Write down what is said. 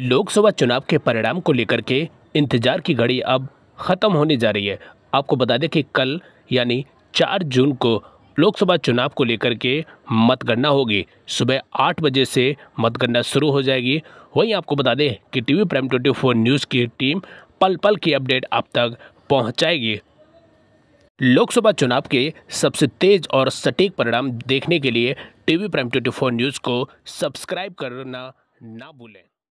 लोकसभा चुनाव के परिणाम को लेकर के इंतजार की घड़ी अब ख़त्म होने जा रही है आपको बता दें कि कल यानी चार जून को लोकसभा चुनाव को लेकर के मतगणना होगी सुबह आठ बजे से मतगणना शुरू हो जाएगी वहीं आपको बता दें कि TV prime twenty four news की टीम पल पल की अपडेट आप तक पहुंचाएगी लोकसभा चुनाव के सबसे तेज और सटीक परिणाम देखने के लिए TV prime twenty four news को सब्सक्राइब करना ना भूलें